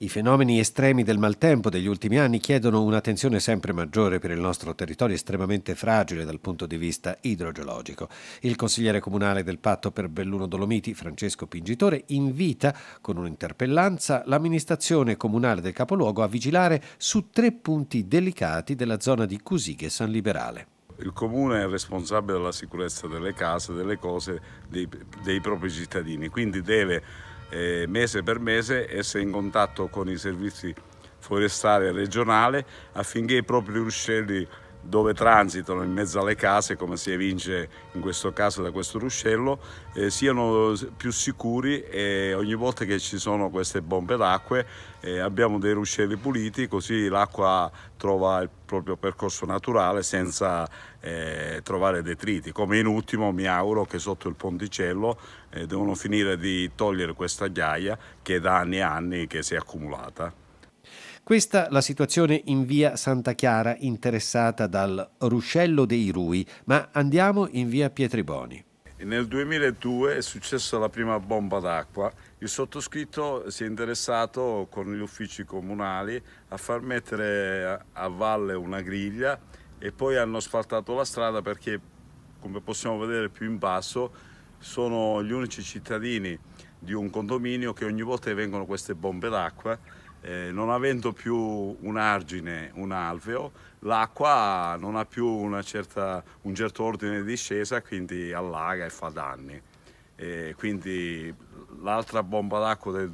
I fenomeni estremi del maltempo degli ultimi anni chiedono un'attenzione sempre maggiore per il nostro territorio estremamente fragile dal punto di vista idrogeologico. Il consigliere comunale del patto per Belluno Dolomiti, Francesco Pingitore, invita con un'interpellanza l'amministrazione comunale del capoluogo a vigilare su tre punti delicati della zona di Cusighe San Liberale il comune è responsabile della sicurezza delle case, delle cose, dei, dei propri cittadini, quindi deve eh, mese per mese essere in contatto con i servizi forestali regionali affinché i propri ruscelli dove transitano in mezzo alle case, come si evince in questo caso da questo ruscello, eh, siano più sicuri e ogni volta che ci sono queste bombe d'acqua eh, abbiamo dei ruscelli puliti così l'acqua trova il proprio percorso naturale senza eh, trovare detriti. Come in ultimo mi auguro che sotto il ponticello eh, devono finire di togliere questa ghiaia che è da anni e anni che si è accumulata. Questa la situazione in via Santa Chiara interessata dal ruscello dei Rui, ma andiamo in via Pietriboni. Nel 2002 è successa la prima bomba d'acqua. Il sottoscritto si è interessato con gli uffici comunali a far mettere a valle una griglia e poi hanno asfaltato la strada perché, come possiamo vedere più in basso, sono gli unici cittadini di un condominio che ogni volta vengono queste bombe d'acqua eh, non avendo più un argine, un alveo, l'acqua non ha più certa, un certo ordine di discesa, quindi allaga e fa danni. E quindi l'altra bomba d'acqua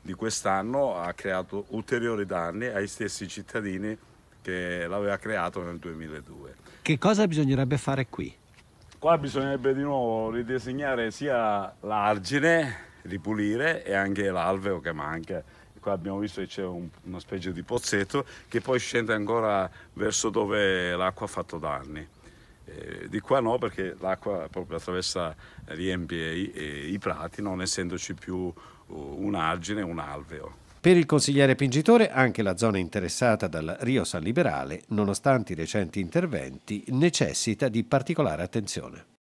di quest'anno ha creato ulteriori danni ai stessi cittadini che l'aveva creato nel 2002. Che cosa bisognerebbe fare qui? Qua bisognerebbe di nuovo ridisegnare sia l'argine, ripulire e anche l'alveo che manca qua abbiamo visto che c'è un, una specie di pozzetto che poi scende ancora verso dove l'acqua ha fatto danni. Eh, di qua no perché l'acqua proprio attraversa, riempie i, eh, i prati non essendoci più eh, un argine, un alveo. Per il consigliere Pingitore anche la zona interessata dal Rio San Liberale, nonostante i recenti interventi, necessita di particolare attenzione.